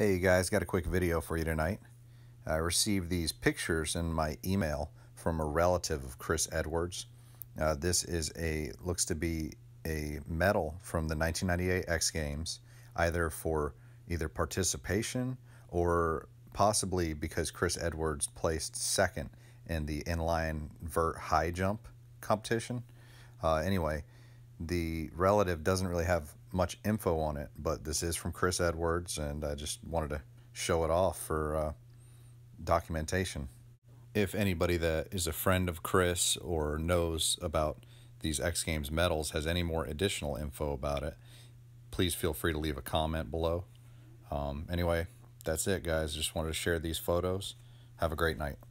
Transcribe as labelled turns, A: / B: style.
A: Hey you guys, got a quick video for you tonight. I received these pictures in my email from a relative of Chris Edwards. Uh, this is a, looks to be a medal from the 1998 X Games, either for either participation or possibly because Chris Edwards placed second in the inline vert high jump competition. Uh, anyway, the relative doesn't really have much info on it, but this is from Chris Edwards, and I just wanted to show it off for uh, documentation. If anybody that is a friend of Chris or knows about these X Games medals has any more additional info about it, please feel free to leave a comment below. Um, anyway, that's it, guys. Just wanted to share these photos. Have a great night.